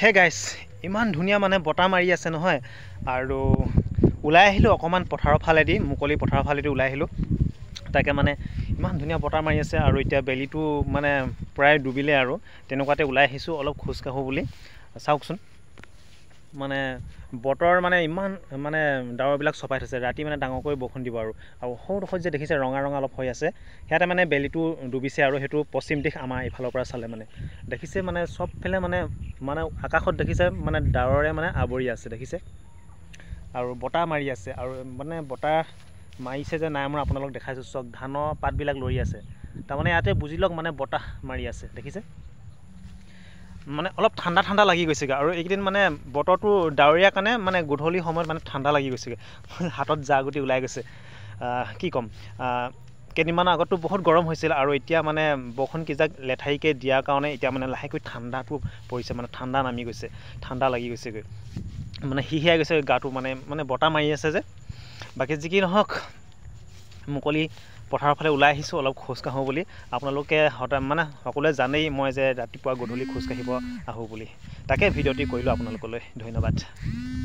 হে গাইছ ইমান ধুনীয়া মানে বতাহ মাৰি আছে নহয় আৰু ওলাই আহিলোঁ অকণমান পথাৰৰ ফালেদি মুকলি পথাৰৰ ফালেদি ওলাই আহিলোঁ তাকে মানে ইমান ধুনীয়া বতাহ মাৰি আছে আৰু এতিয়া বেলিটো মানে প্ৰায় ডুবিলে আৰু তেনেকুৱাতে ওলাই আহিছোঁ অলপ খোজকাঢ়োঁ বুলি চাওকচোন মানে বতৰ মানে ইমান মানে ডাৱৰবিলাক চপাই থৈছে ৰাতি মানে ডাঙৰকৈ বৰষুণ দিব আৰু আৰু সৰু ডোখৰত যে দেখিছে ৰঙা ৰঙা অলপ হৈ আছে সিহঁতে মানে বেলিটো ডুবিছে আৰু সেইটো পশ্চিম দিশ আমাৰ এইফালৰ পৰা চালে মানে দেখিছে মানে চবফালে মানে মানে আকাশত দেখিছে মানে ডাৱৰে মানে আৱৰি আছে দেখিছে আৰু বতাহ মাৰি আছে আৰু মানে বতাহ মাৰিছে যে নাই মই আপোনালোক দেখাইছোঁ চব ধানৰ পাতবিলাক লৰি আছে তাৰমানে ইয়াতে বুজি লওক মানে বতাহ মাৰি আছে দেখিছে মানে অলপ ঠাণ্ডা ঠাণ্ডা লাগি গৈছেগৈ আৰু এইকেইদিন মানে বতৰটো ডাৱৰীয়া কাৰণে মানে গধূলি সময়ত মানে ঠাণ্ডা লাগি গৈছেগৈ হাতত জা গুটি ওলাই গৈছে কি ক'ম কেইদিনমানৰ আগততো বহুত গৰম হৈছিল আৰু এতিয়া মানে বৰষুণকেইজাক লেঠাৰিকৈ দিয়াৰ কাৰণে এতিয়া মানে লাহেকৈ ঠাণ্ডাটো পৰিছে মানে ঠাণ্ডা নামি গৈছে ঠাণ্ডা লাগি গৈছেগৈ মানে সিহিয়াই গৈছে গাটো মানে মানে বতাহ মাৰি আছে যে বাকী যি কি নহওক মুকলি পথাৰৰ ফালে ওলাই আহিছোঁ অলপ খোজকাঢ়োঁ বুলি আপোনালোকে সদায় মানে সকলোৱে জানেই মই যে ৰাতিপুৱা গধূলি খোজকাঢ়িব আহোঁ বুলি তাকে ভিডিঅ'টি কৰিলোঁ আপোনালোকলৈ ধন্যবাদ